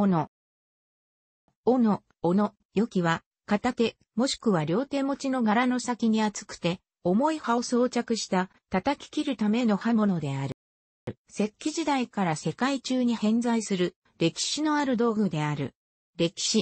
おの。おの、おの、よきは、片手、もしくは両手持ちの柄の先に厚くて、重い刃を装着した叩き切るための刃物である。石器時代から世界中に偏在する歴史のある道具である。歴史。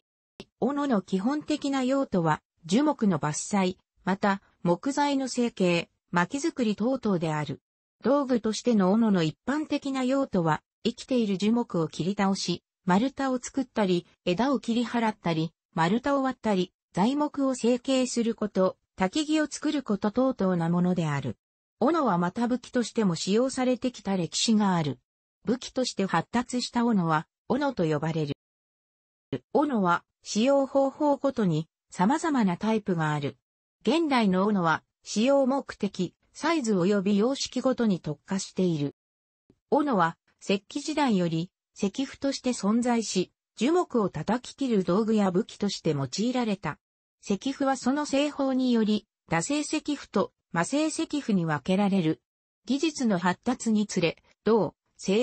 斧の基本的な用途は樹木の伐採、また木材の成形、薪作り等々である。道具としての斧の一般的な用途は生きている樹木を切り倒し、丸太を作ったり、枝を切り払ったり、丸太を割ったり、材木を成形すること、焚木を作ること等々なものである。斧はまた武器としても使用されてきた歴史がある。武器として発達した斧は、斧と呼ばれる。斧は、使用方法ごとに、様々なタイプがある。現代の斧は、使用目的、サイズ及び様式ごとに特化している。斧は、石器時代より、石符として存在し、樹木を叩き切る道具や武器として用いられた。石符はその製法により、打製石符と魔製石符に分けられる。技術の発達につれ、銅、青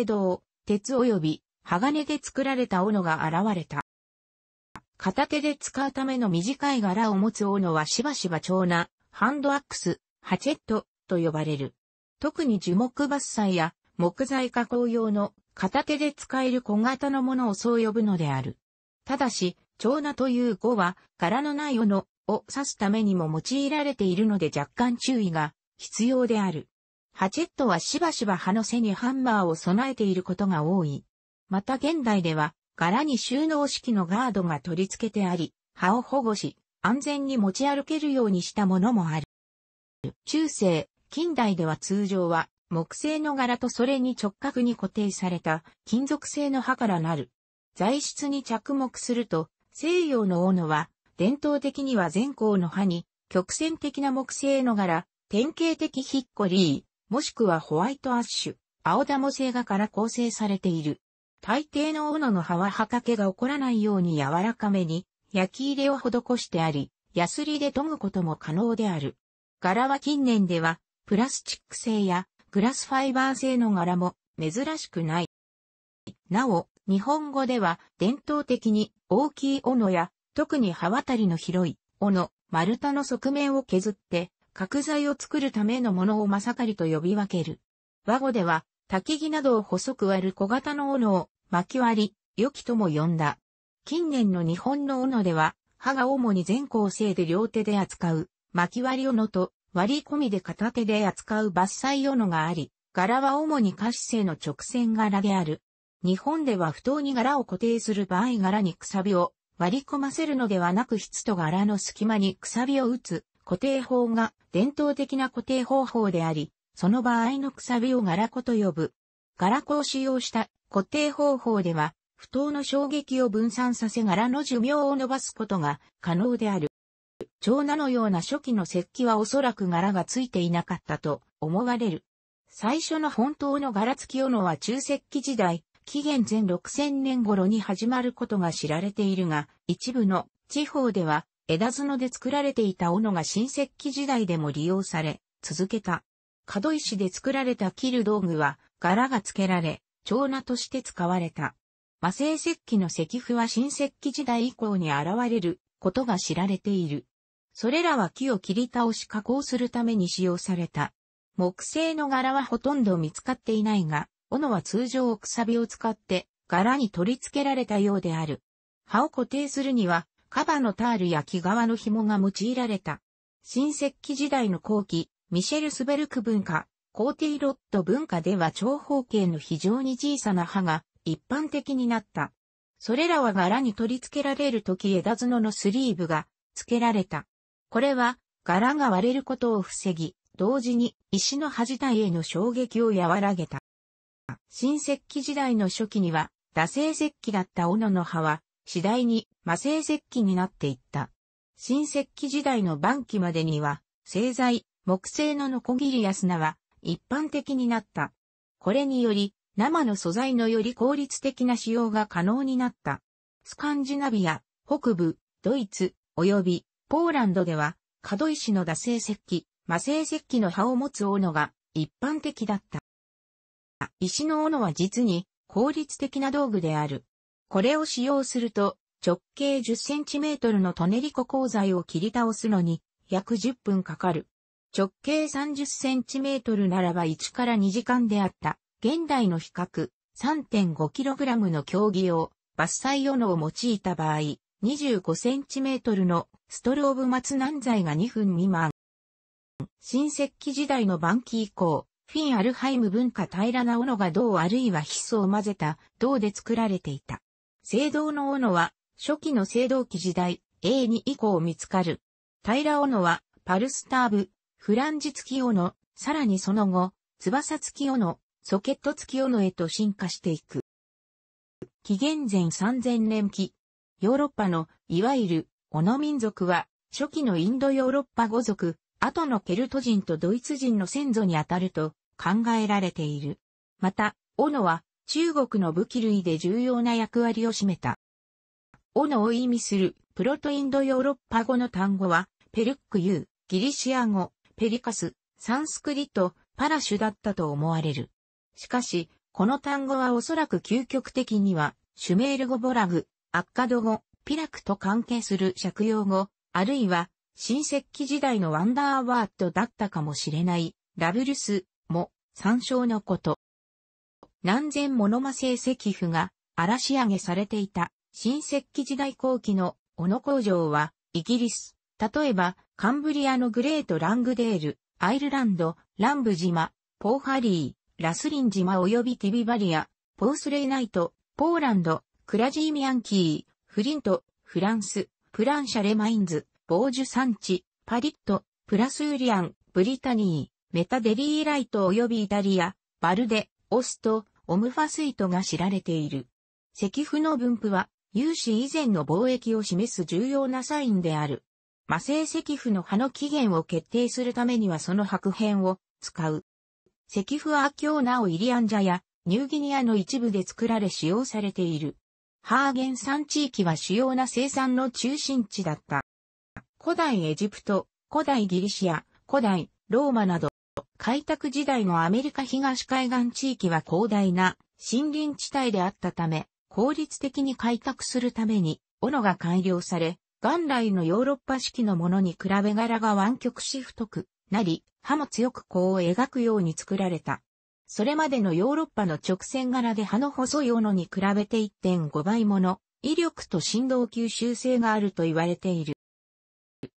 銅、鉄及び鋼で作られた斧が現れた。片手で使うための短い柄を持つ斧はしばしば長なハンドアックス、ハチェットと呼ばれる。特に樹木伐採や木材加工用の片手で使える小型のものをそう呼ぶのである。ただし、長名という語は、柄のない斧を指すためにも用いられているので若干注意が必要である。ハチェットはしばしば刃の背にハンマーを備えていることが多い。また現代では、柄に収納式のガードが取り付けてあり、刃を保護し、安全に持ち歩けるようにしたものもある。中世、近代では通常は、木製の柄とそれに直角に固定された金属製の刃からなる。材質に着目すると、西洋の斧は、伝統的には前後の刃に、曲線的な木製の柄、典型的ヒッコリー、もしくはホワイトアッシュ、青玉製画から構成されている。大抵の斧の刃は刃掛けが起こらないように柔らかめに、焼き入れを施してあり、ヤスリで研ぐことも可能である。柄は近年では、プラスチック製やグラスファイバー製の柄も珍しくない。なお、日本語では伝統的に大きい斧や特に刃渡りの広い斧、丸太の側面を削って角材を作るためのものをまさかりと呼び分ける。和語では焚木などを細く割る小型の斧を巻き割り、良きとも呼んだ。近年の日本の斧では刃が主に全校生で両手で扱う巻き割り斧と割り込みで片手で扱う伐採斧があり、柄は主に可視性の直線柄である。日本では不当に柄を固定する場合柄にくさびを割り込ませるのではなく質と柄の隙間にくさびを打つ固定法が伝統的な固定方法であり、その場合のくさびを柄子と呼ぶ。柄子を使用した固定方法では、不当の衝撃を分散させ柄の寿命を伸ばすことが可能である。長菜のような初期の石器はおそらく柄がついていなかったと思われる。最初の本当の柄付き斧は中石器時代、紀元前6000年頃に始まることが知られているが、一部の地方では枝角で作られていた斧が新石器時代でも利用され、続けた。角石で作られた切る道具は柄が付けられ、長菜として使われた。魔性石器の石符は新石器時代以降に現れることが知られている。それらは木を切り倒し加工するために使用された。木製の柄はほとんど見つかっていないが、斧は通常くさびを使って柄に取り付けられたようである。刃を固定するには、カバのタールや木側の紐が用いられた。新石器時代の後期、ミシェル・スベルク文化、コーティロット文化では長方形の非常に小さな刃が一般的になった。それらは柄に取り付けられる時枝角のスリーブが付けられた。これは柄が割れることを防ぎ、同時に石の端体への衝撃を和らげた。新石器時代の初期には、打製石器だった斧の葉は、次第に魔製石器になっていった。新石器時代の晩期までには、製材、木製のノコギリや砂は一般的になった。これにより、生の素材のより効率的な使用が可能になった。スカンジナビア、北部、ドイツ、及びポーランドでは、角石の打製石器、魔製石器の刃を持つ斧が一般的だった。石の斧は実に効率的な道具である。これを使用すると、直径10センチメートルのトネリコ鋼材を切り倒すのに約10分かかる。直径30センチメートルならば1から2時間であった。現代の比較 3.5kg の競技用伐採斧を用いた場合、25センチメートルのストローブ松南西が2分未満。新石器時代の晩期以降、フィン・アルハイム文化平らな斧が銅あるいはヒスを混ぜた銅で作られていた。青銅の斧は初期の青銅器時代 A2 以降見つかる。平斧はパルスターブ、フランジ付き斧、さらにその後、翼付き斧、ソケット付き斧へと進化していく。紀元前3000年期、ヨーロッパのいわゆるオノ民族は、初期のインドヨーロッパ語族、後のケルト人とドイツ人の先祖にあたると考えられている。また、オノは中国の武器類で重要な役割を占めた。オノを意味するプロトインドヨーロッパ語の単語は、ペルックユー、ギリシア語、ペリカス、サンスクリット、パラシュだったと思われる。しかし、この単語はおそらく究極的には、シュメール語ボラグ、アッカド語、ピラクと関係する借用語、あるいは、新石器時代のワンダーワードだったかもしれない、ラブルスも参照のこと。何千モノマ製石符が荒仕上げされていた新石器時代後期の小野工場はイギリス、例えばカンブリアのグレートラングデール、アイルランド、ランブ島、ポーハリー、ラスリン島及びティビバリア、ポースレイナイト、ポーランド、クラジーミアンキー、フリント、フランス、プランシャレマインズ、ボージュサンチ、パリット、プラスウリアン、ブリタニー、メタデリーライト及びイタリア、バルデ、オスト、オムファスイトが知られている。石符の分布は、有史以前の貿易を示す重要なサインである。魔性石符の葉の起源を決定するためにはその白片を使う。石符は今日なおイリアンジャやニューギニアの一部で作られ使用されている。ハーゲン山地域は主要な生産の中心地だった。古代エジプト、古代ギリシア、古代ローマなど、開拓時代のアメリカ東海岸地域は広大な森林地帯であったため、効率的に開拓するために、斧が改良され、元来のヨーロッパ式のものに比べ柄が湾曲し太くなり、歯も強く弧を描くように作られた。それまでのヨーロッパの直線柄で葉の細い斧に比べて1.5倍もの威力と振動吸収性があると言われている。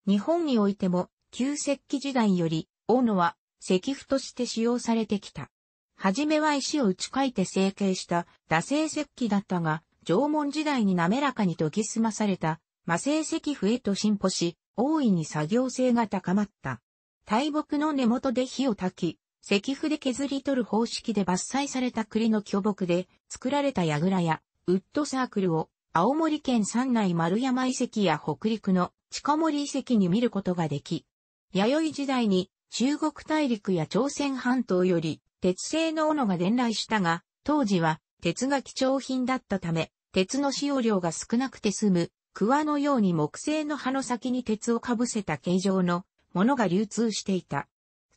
日本においても旧石器時代より斧は石符として使用されてきた。はじめは石を打ち書いて成形した打製石器だったが、縄文時代に滑らかに研ぎ澄まされた魔製石符へと進歩し、大いに作業性が高まった。大木の根元で火を焚き、石符で削り取る方式で伐採された栗の巨木で作られた櫓やウッドサークルを青森県山内丸山遺跡や北陸の近森遺跡に見ることができ、弥生時代に中国大陸や朝鮮半島より鉄製の斧が伝来したが、当時は鉄が貴重品だったため、鉄の使用量が少なくて済む、桑のように木製の葉の先に鉄をかぶせた形状のものが流通していた。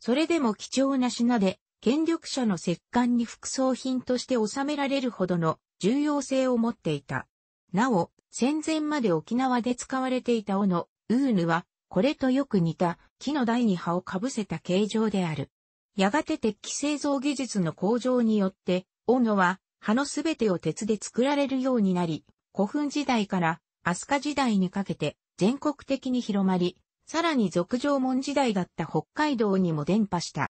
それでも貴重な品で、権力者の石棺に副葬品として収められるほどの重要性を持っていた。なお、戦前まで沖縄で使われていた斧、ウーヌは、これとよく似た木の台に葉をかぶせた形状である。やがて鉄器製造技術の向上によって、斧は葉のすべてを鉄で作られるようになり、古墳時代から飛鳥時代にかけて全国的に広まり、さらに俗上門時代だった北海道にも伝播した。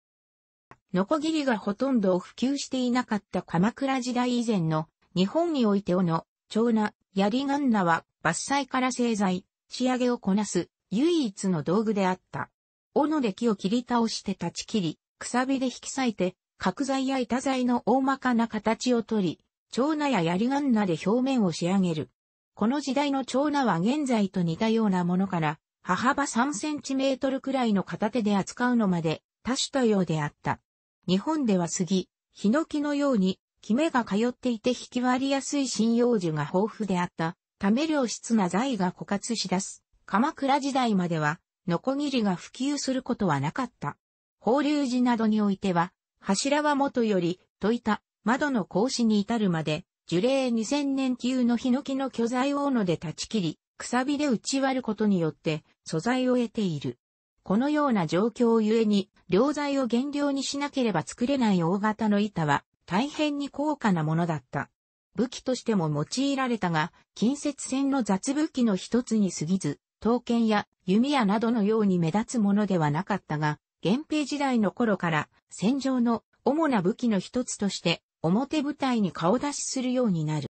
ノコギリがほとんど普及していなかった鎌倉時代以前の日本においておの、長ヤ槍ガンナは伐採から製材、仕上げをこなす唯一の道具であった。斧で木を切り倒して断ち切り、くさびで引き裂いて、角材や板材の大まかな形を取り、長菜や槍ガンナで表面を仕上げる。この時代の長菜は現在と似たようなものから、母幅3センチメートルくらいの片手で扱うのまで多種多様であった。日本では杉、ヒノキのように、キメが通っていて引き割りやすい針葉樹が豊富であった。ため良質な材が枯渇し出す。鎌倉時代までは、ノコギリが普及することはなかった。法隆寺などにおいては、柱は元より、といた、窓の格子に至るまで、樹齢2000年級のヒノキの巨材大野で断ち切り、くさびで打ち割ることによって素材を得ている。このような状況ゆえに、良材を原料にしなければ作れない大型の板は大変に高価なものだった。武器としても用いられたが、近接戦の雑武器の一つに過ぎず、刀剣や弓矢などのように目立つものではなかったが、源平時代の頃から戦場の主な武器の一つとして表舞台に顔出しするようになる。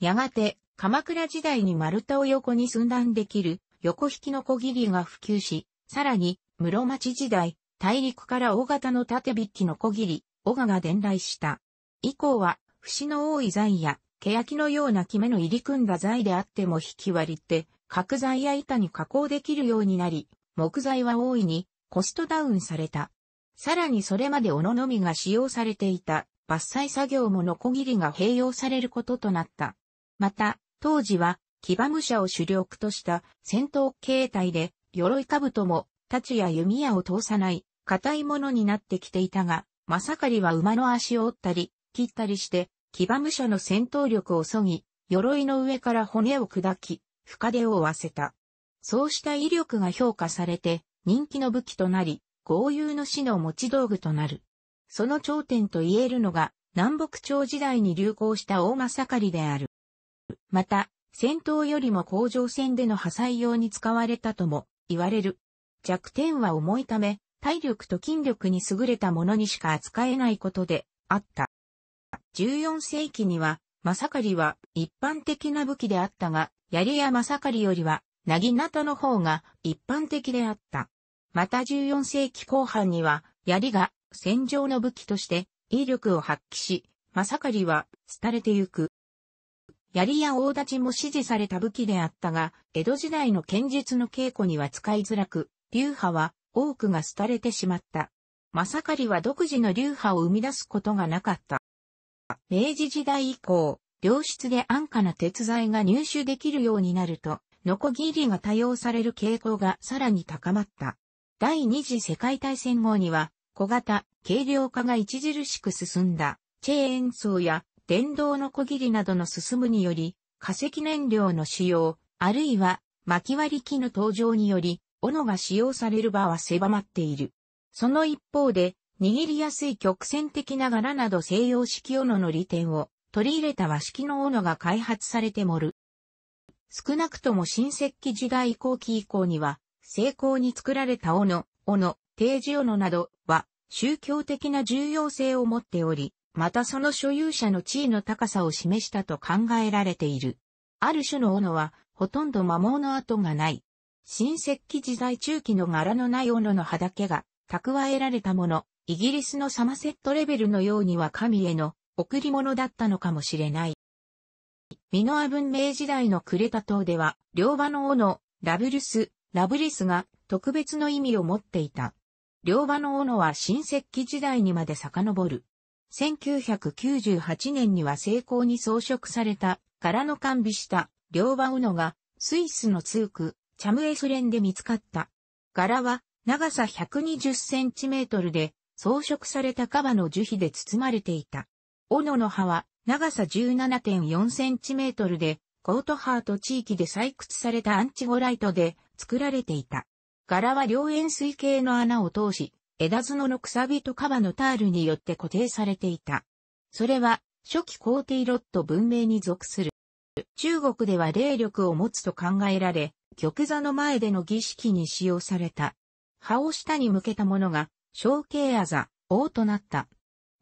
やがて鎌倉時代に丸太を横に寸断できる横引きの小切りが普及し、さらに室町時代、大陸から大型の縦引きの小切り、小賀が伝来した。以降は、節の多い材や、欅のような木目の入り組んだ材であっても引き割りって、角材や板に加工できるようになり、木材は大いにコストダウンされた。さらにそれまで斧のみが使用されていた伐採作業もノコギリが併用されることとなった。また、当時は騎馬武者を主力とした戦闘形態で、鎧兜も、太刀や弓矢を通さない、硬いものになってきていたが、まさかりは馬の足を折ったり、切ったりして、騎馬武者の戦闘力を削ぎ、鎧の上から骨を砕き、深手を負わせた。そうした威力が評価されて、人気の武器となり、豪遊の死の持ち道具となる。その頂点と言えるのが、南北朝時代に流行した大正りである。また、戦闘よりも甲状戦での破砕用に使われたとも言われる。弱点は重いため、体力と筋力に優れたものにしか扱えないことであった。14世紀には、マサカリは一般的な武器であったが、槍やマサカリよりは、なぎなたの方が一般的であった。また14世紀後半には、槍が戦場の武器として威力を発揮し、マサカリは廃れてゆく。槍や大立ちも支持された武器であったが、江戸時代の剣術の稽古には使いづらく、流派は多くが廃れてしまった。まさかりは独自の流派を生み出すことがなかった。明治時代以降、良質で安価な鉄材が入手できるようになると、ノコギリが多用される傾向がさらに高まった。第二次世界大戦後には、小型、軽量化が著しく進んだ、チェーンソーや電動の小切りなどの進むにより、化石燃料の使用、あるいは薪割り機の登場により、斧が使用される場は狭まっている。その一方で、握りやすい曲線的な柄など西洋式斧の利点を取り入れた和式の斧が開発されてもる。少なくとも新石器時代後期以降には、成功に作られた斧、斧、定時斧などは宗教的な重要性を持っており、またその所有者の地位の高さを示したと考えられている。ある種の斧は、ほとんど摩耗の跡がない。新石器時代中期の柄のない斧の葉だけが蓄えられたもの、イギリスのサマセットレベルのようには神への贈り物だったのかもしれない。ミノア文明時代のクレタ島では、両刃の斧、ラブルス、ラブリスが特別の意味を持っていた。両刃の斧は新石器時代にまで遡る。1998年には成功に装飾された柄の完備した両刃斧がスイスの通区チャムエスレンで見つかった。柄は長さ120センチメートルで装飾されたカバの樹皮で包まれていた。斧の葉は長さ17.4センチメートルでコートハート地域で採掘されたアンチゴライトで作られていた。柄は両円錐形の穴を通し、枝角のくさびとカバのタールによって固定されていた。それは、初期皇帝ロット文明に属する。中国では霊力を持つと考えられ、玉座の前での儀式に使用された。葉を下に向けたものが、小慶あざ、王となった。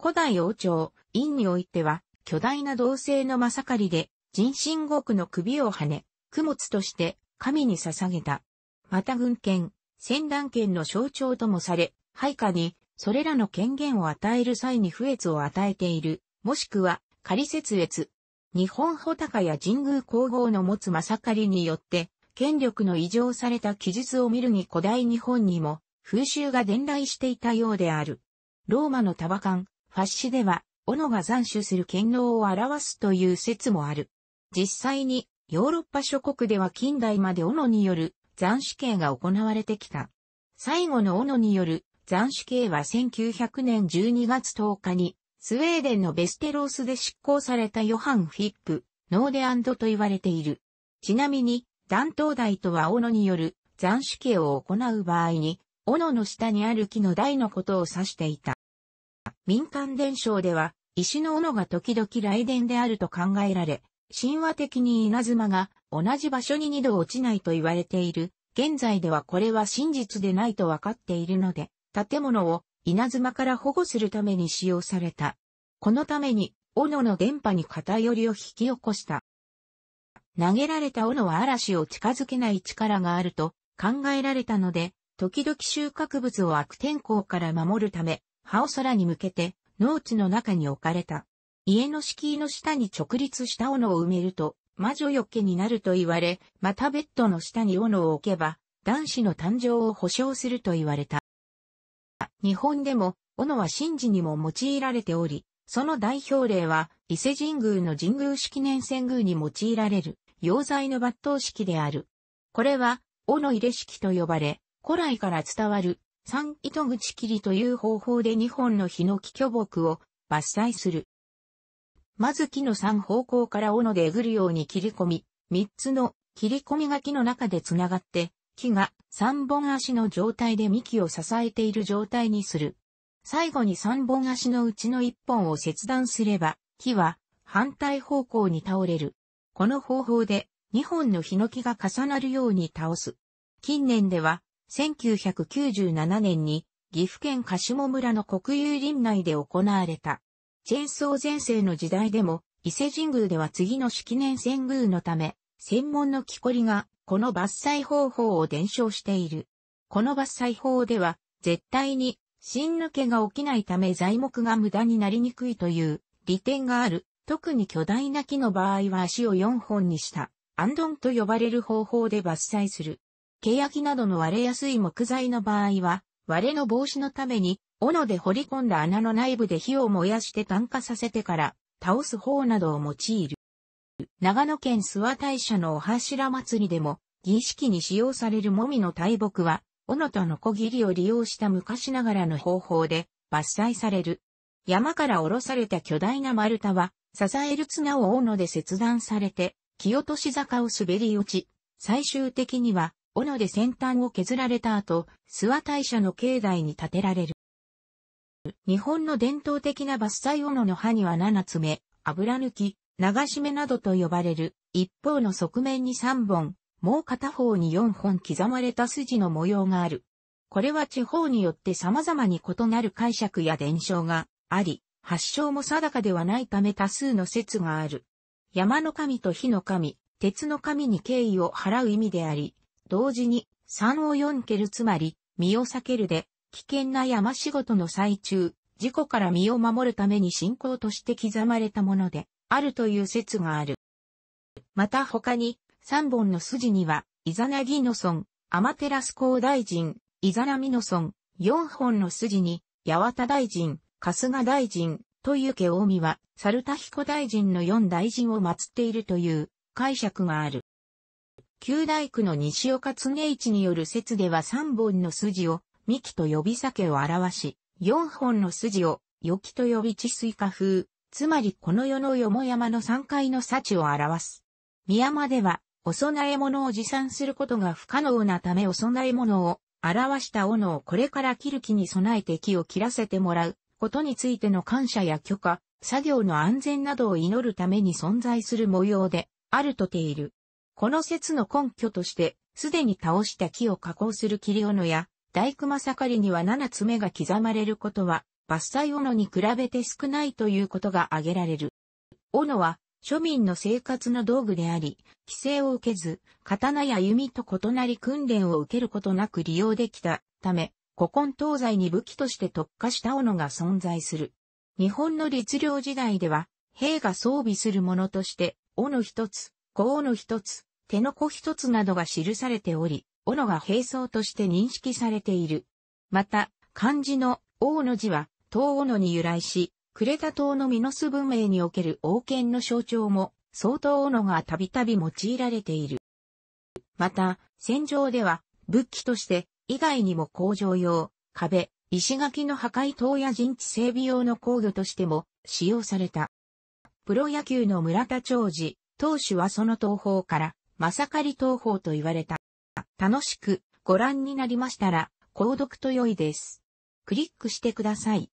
古代王朝、院においては、巨大な銅製のまさかりで、人神国の首を跳ね、供物として神に捧げた。また軍犬、戦乱犬の象徴ともされ、配下に、それらの権限を与える際に不越を与えている、もしくは、仮説越。日本穂高や神宮皇后の持つまさかりによって、権力の異常された記述を見るに古代日本にも、風習が伝来していたようである。ローマの束感、ファッシでは、斧が斬首する権能を表すという説もある。実際に、ヨーロッパ諸国では近代まで斧による斬首刑が行われてきた。最後の斧による斬首刑は1900年12月10日に、スウェーデンのベステロースで執行されたヨハン・フィップ、ノーデアンドと言われている。ちなみに、断頭台とは斧による斬首刑を行う場合に、斧の下にある木の台のことを指していた。民間伝承では、石の斧が時々雷電であると考えられ、神話的に稲妻が同じ場所に二度落ちないと言われている。現在ではこれは真実でないとわかっているので、建物を稲妻から保護するために使用された。このために、斧の電波に偏りを引き起こした。投げられた斧は嵐を近づけない力があると考えられたので、時々収穫物を悪天候から守るため、葉を空に向けて農地の中に置かれた。家の敷居の下に直立した斧を埋めると、魔女よけになると言われ、またベッドの下に斧を置けば、男子の誕生を保証すると言われた。日本でも、斧は神事にも用いられており、その代表例は、伊勢神宮の神宮式年遷宮に用いられる、溶剤の抜刀式である。これは、斧入れ式と呼ばれ、古来から伝わる、三糸口切りという方法で2本の檜巨木を伐採する。まず木の3方向から斧でえぐるように切り込み、3つの切り込みが木の中で繋がって、木が三本足の状態で幹を支えている状態にする。最後に三本足のうちの一本を切断すれば、木は反対方向に倒れる。この方法で二本のヒノキが重なるように倒す。近年では、1997年に岐阜県鹿下村の国有林内で行われた。チェーンソー前世の時代でも、伊勢神宮では次の式年遷宮のため、専門の木こりがこの伐採方法を伝承している。この伐採法では、絶対に、芯抜けが起きないため材木が無駄になりにくいという利点がある。特に巨大な木の場合は足を4本にした、アンドンと呼ばれる方法で伐採する。ケヤキなどの割れやすい木材の場合は、割れの防止のために、斧で掘り込んだ穴の内部で火を燃やして炭化させてから、倒す方などを用いる。長野県諏訪大社のお柱祭りでも、儀式に使用されるもみの大木は、斧とのこぎりを利用した昔ながらの方法で伐採される。山から下ろされた巨大な丸太は、支える綱を斧で切断されて、木落とし坂を滑り落ち、最終的には、斧で先端を削られた後、諏訪大社の境内に建てられる。日本の伝統的な伐採斧の刃には7つ目、油抜き、流し目などと呼ばれる、一方の側面に3本、もう片方に4本刻まれた筋の模様がある。これは地方によって様々に異なる解釈や伝承があり、発祥も定かではないため多数の説がある。山の神と火の神、鉄の神に敬意を払う意味であり、同時に三を四けるつまり、身を避けるで、危険な山仕事の最中、事故から身を守るために信仰として刻まれたもので、あるという説がある。また他に、3本の筋には、イザナギノソン、アマテラス高大臣、イザナミノソン、4本の筋に、八幡大臣、春日大臣、という家大見は、猿田彦大臣の4大臣を祀っているという解釈がある。旧大区の西岡常一による説では3本の筋を、幹と呼び酒を表し、4本の筋を、よきと呼び治水化風、つまりこの世のよも山の3階の幸を表す。宮山では、お供え物を持参することが不可能なためお供え物を表した斧をこれから切る木に備えて木を切らせてもらうことについての感謝や許可、作業の安全などを祈るために存在する模様であるとている。この説の根拠として、すでに倒した木を加工する切り斧や大熊盛りには七つ目が刻まれることは伐採斧に比べて少ないということが挙げられる。斧は庶民の生活の道具であり、規制を受けず、刀や弓と異なり訓練を受けることなく利用できたため、古今東西に武器として特化した斧が存在する。日本の律令時代では、兵が装備するものとして、斧一つ、小斧一つ、手の子一つなどが記されており、斧が兵装として認識されている。また、漢字の王の字は、東斧に由来し、クレタ島のミノス文明における王権の象徴も、相当斧がたびたび用いられている。また、戦場では、武器として、以外にも工場用、壁、石垣の破壊等や陣地整備用の工具としても使用された。プロ野球の村田長治、投手はその東方から、まさかり東方と言われた。楽しくご覧になりましたら、購読と良いです。クリックしてください。